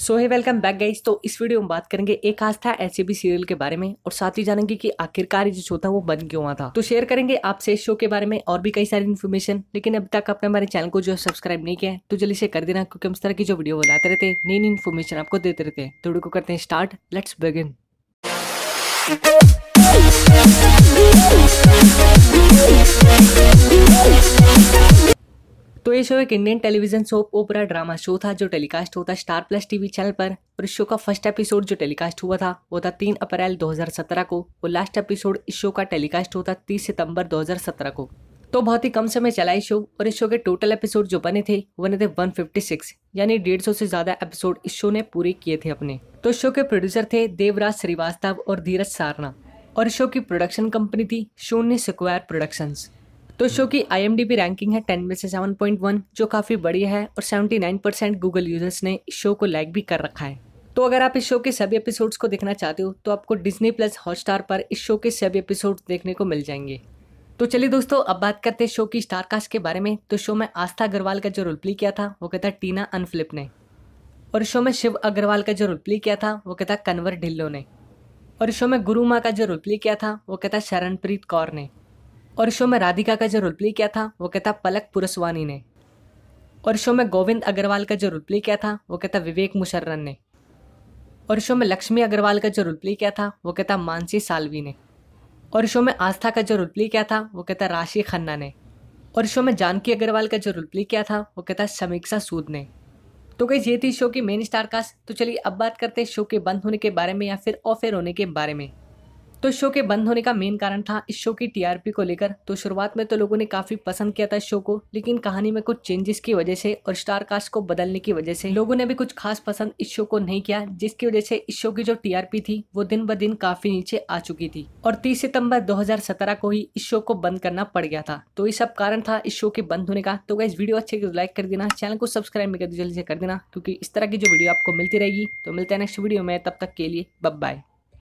सो है welcome back guys तो इस वीडियो में बात करेंगे एक आस्था ऐसे भी सीरियल के बारे में और साथ ही जानेंगे कि आखिरकार ये जो शो था वो बंद क्यों हुआ था तो शेयर करेंगे आपसे इस शो के बारे में और भी कई सारी इन्फॉर्मेशन लेकिन अब तक आपने हमारे चैनल को जो है सब्सक्राइब नहीं किया है तो जल्दी से कर देना क्योंकि हम इस तरह की जो वीडियो बताते रहते हैं नई नई इन्फॉर्मेशन आपको देते रहते हैं तो वीडियो को करते हैं start let's begin We'll be right back. तो ये शो एक Indian television soap opera drama show था जो टेलीकास्ट होता स्टार प्लस टीवी चैनल पर और इस शो का फर्स्ट एपिसोड जो टेलीकास्ट हुआ था वो था तीन अप्रैल 2017 को और लास्ट एपिसोड इस शो का टेलीकास्ट होता तीस सितंबर 2017 को तो बहुत ही कम समय चला इस शो और इस शो के टोटल एपिसोड जो बने थे वो बने थे वन यानी डेढ़ से ज़्यादा एपिसोड इस शो ने पूरे किए थे अपने तो इस शो के प्रोड्यूसर थे देवराज श्रीवास्तव और धीरज सारना और इस शो की प्रोडक्शन कंपनी थी शून्य स्क्वायर प्रोडक्शंस तो शो की आईएमडीबी रैंकिंग है टेन में से सेवन पॉइंट वन जो काफ़ी बढ़िया है और seventy nine percent Google users ने इस शो को लाइक भी कर रखा है तो अगर आप इस शो के सभी एपिसोड्स को देखना चाहते हो तो आपको डिजनी प्लस हॉटस्टार पर इस शो के सभी एपिसोड्स देखने को मिल जाएंगे तो चलिए दोस्तों अब बात करते हैं शो की स्टारकास्ट के बारे में तो शो में आस्था अग्रवाल का जो रोल प्ले किया था वो कहता टीना अनफ्लिप ने और शो में शिव अग्रवाल का जो रोल प्ले किया था वो कहता कन्वर ढिल्लो ने और शो में गुरु माँ का जो रोल प्ले किया था वो कहता शरणप्रीत कौर ने और शो में राधिका का जो रोल प्ले किया था वो कहता पलक पुरस्वानी ने और शो में गोविंद अग्रवाल का जो रोल प्ले किया था वो कहता विवेक मुशर्रन ने और शो में लक्ष्मी अग्रवाल का जो रोल प्ले किया था वो कहता मानसी सालवी ने और शो में आस्था का जो रोल प्ले किया था वो कहता राशि खन्ना ने और शो में जानकी अग्रवाल का जो रोल प्ले किया था वो कहता समीक्षा सूद ने तो कहीं ये थी शो की मेन स्टार कास्ट तो चलिए अब बात करते हैं शो के बंद होने के बारे में या फिर ऑफेयर होने के बारे में तो शो के बंद होने का मेन कारण था इस शो की टीआरपी को लेकर तो शुरुआत में तो लोगों ने काफ़ी पसंद किया था इस शो को लेकिन कहानी में कुछ चेंजेस की वजह से और स्टार कास्ट को बदलने की वजह से लोगों ने भी कुछ खास पसंद इस शो को नहीं किया जिसकी वजह से इस शो की जो टीआरपी थी वो दिन ब दिन काफ़ी नीचे आ चुकी थी और तीस सितम्बर दो को ही इस शो को बंद करना पड़ गया था तो ये सब कारण था इस शो के बंद होने का तो इस वीडियो अच्छे लाइक तो कर देना चैनल को सब्सक्राइब कर जल्दी से कर देना क्योंकि इस तरह की जो वीडियो आपको मिलती रहेगी तो मिलते हैं नेक्स्ट वीडियो में तब तक के लिए बब बाय